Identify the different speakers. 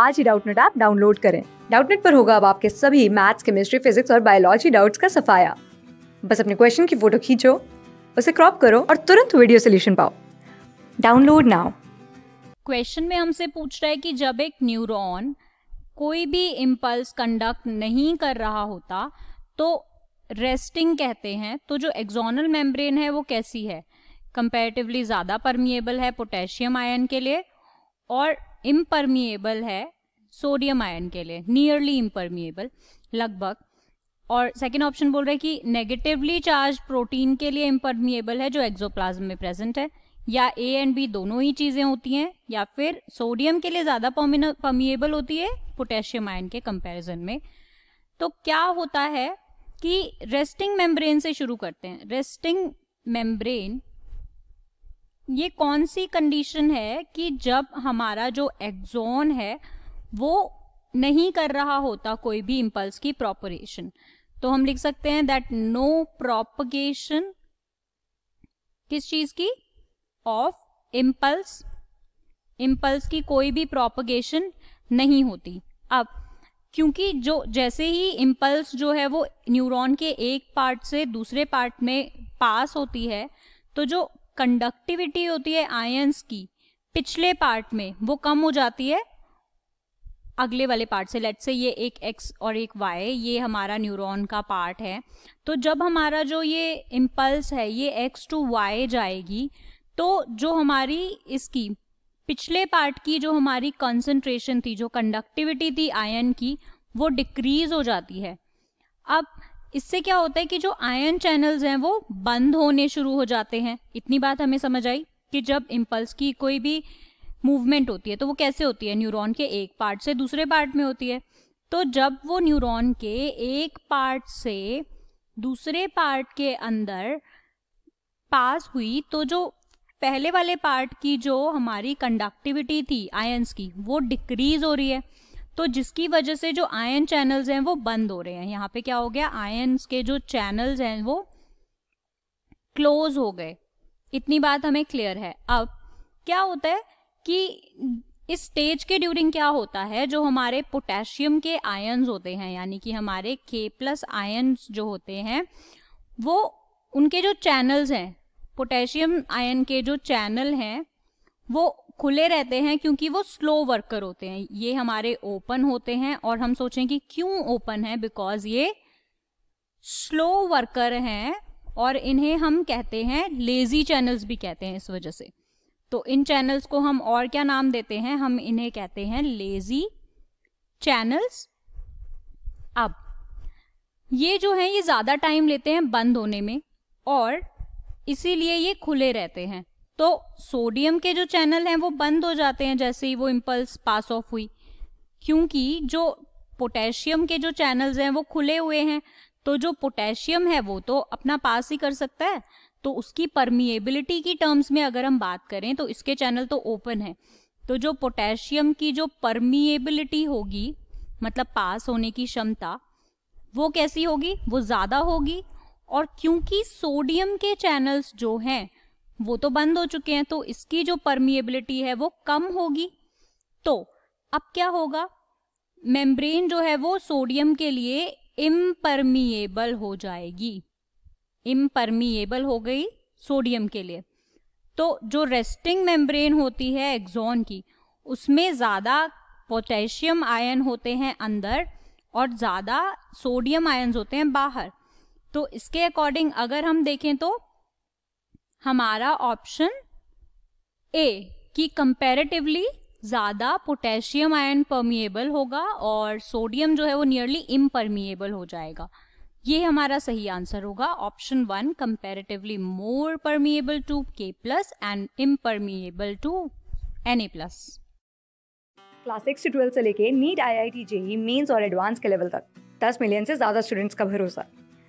Speaker 1: आज ही Doubtnut app download करें डाउटनेट पर होगा अब आपके सभी मैथ्स केमिस्ट्री फिजिक्स और बायोलॉजी डाउट्स का सफाया बस अपने क्वेश्चन की फोटो खींचो उसे क्रॉप करो और तुरंत वीडियो सोल्यूशन पाओ डाउनलोड नाउ क्वेश्चन में हमसे पूछ रहा है कि जब एक न्यूरॉन कोई भी इम्पल्स कंडक्ट नहीं कर रहा होता तो रेस्टिंग कहते हैं तो जो एक्सोनल मेम्ब्रेन है वो कैसी है कंपेरेटिवली ज़्यादा परमिएबल है पोटेशियम आयन के लिए और इम्परमिएबल है सोडियम आयन के लिए नियरली इम्परमिएबल लगभग और सेकेंड ऑप्शन बोल रहे हैं कि नेगेटिवली चार्ज प्रोटीन के लिए इम्परमिएबल है जो एक्सोप्लाज्म में प्रेजेंट है या ए एंड बी दोनों ही चीजें होती हैं या फिर सोडियम के लिए ज्यादा परमिएबल होती है पोटेशियम आयन के कंपैरिजन में तो क्या होता है कि रेस्टिंग मेम्ब्रेन से शुरू करते हैं रेस्टिंग मेम्ब्रेन ये कौन सी कंडीशन है कि जब हमारा जो एक्सोन है वो नहीं कर रहा होता कोई भी इम्पल्स की प्रोपरेशन तो हम लिख सकते हैं दैट नो प्रोपगेशन किस चीज की ऑफ इम्पल्स इम्पल्स की कोई भी प्रोपगेशन नहीं होती अब क्योंकि जो जैसे ही इम्पल्स जो है वो न्यूरॉन के एक पार्ट से दूसरे पार्ट में पास होती है तो जो कंडक्टिविटी होती है आयंस की पिछले पार्ट में वो कम हो जाती है अगले वाले पार्ट से लेट से ये एक एक्स और एक वाई ये हमारा न्यूरॉन का पार्ट है तो जब हमारा जो ये इम्पल्स है ये एक्स टू वाई जाएगी तो जो हमारी इसकी पिछले पार्ट की जो हमारी कंसंट्रेशन थी जो कंडक्टिविटी थी आयन की वो डिक्रीज हो जाती है अब इससे क्या होता है कि जो आयन चैनल्स हैं वो बंद होने शुरू हो जाते हैं इतनी बात हमें समझ आई कि जब इम्पल्स की कोई भी मूवमेंट होती है तो वो कैसे होती है न्यूरॉन के एक पार्ट से दूसरे पार्ट में होती है तो जब वो न्यूरॉन के एक पार्ट से दूसरे पार्ट के अंदर पास हुई तो जो पहले वाले पार्ट की जो हमारी कंडक्टिविटी थी आयंस की वो डिक्रीज हो रही है तो जिसकी वजह से जो आयन चैनल्स हैं वो बंद हो रहे हैं यहाँ पे क्या हो गया आयन के जो चैनल्स हैं वो क्लोज हो गए इतनी बात हमें क्लियर है अब क्या होता है कि इस स्टेज के ड्यूरिंग क्या होता है जो हमारे पोटेशियम के आयन्स होते हैं यानी कि हमारे के प्लस आयन्स जो होते हैं वो उनके जो चैनल्स हैं पोटेशियम आयन के जो चैनल हैं वो खुले रहते हैं क्योंकि वो स्लो वर्कर होते हैं ये हमारे ओपन होते हैं और हम सोचें कि क्यों ओपन है बिकॉज ये स्लो वर्कर हैं और इन्हें हम कहते हैं लेजी चैनल्स भी कहते हैं इस वजह से तो इन चैनल्स को हम और क्या नाम देते हैं हम इन्हें कहते हैं लेजी चैनल्स अब ये जो है ये ज्यादा टाइम लेते हैं बंद होने में और इसीलिए ये खुले रहते हैं तो सोडियम के जो चैनल हैं वो बंद हो जाते हैं जैसे ही वो इम्पल्स पास ऑफ हुई क्योंकि जो पोटेशियम के जो चैनल्स हैं वो खुले हुए हैं तो जो पोटेशियम है वो तो अपना पास ही कर सकता है तो उसकी परमिएबिलिटी की टर्म्स में अगर हम बात करें तो इसके चैनल तो ओपन है तो जो पोटेशियम की जो परमिएबिलिटी होगी मतलब पास होने की क्षमता वो कैसी होगी वो ज़्यादा होगी और क्योंकि सोडियम के चैनल्स जो हैं वो तो बंद हो चुके हैं तो इसकी जो परमिएबिलिटी है वो कम होगी तो अब क्या होगा मेम्ब्रेन जो है वो सोडियम के लिए इम्परमिएबल हो जाएगी इम्परमिएबल हो गई सोडियम के लिए तो जो रेस्टिंग मेम्ब्रेन होती है एक्सॉन की उसमें ज़्यादा पोटेशियम आयन होते हैं अंदर और ज़्यादा सोडियम आयन होते हैं बाहर तो इसके अकॉर्डिंग अगर हम देखें तो हमारा ऑप्शन ए कि कंपैरेटिवली ज़्यादा पोटेशियम आयन परमिएबल होगा और सोडियम जो है वो नियरली इमपरमिएबल हो जाएगा ये हमारा सही आंसर होगा option one comparatively more permeable to K plus and impermeable to N A plus class six से ट्वेल्थ से लेके NEET I I T JEE mains और एडवांस के लेवल तक दस मिलियन से ज़्यादा स्टूडेंट्स का भरोसा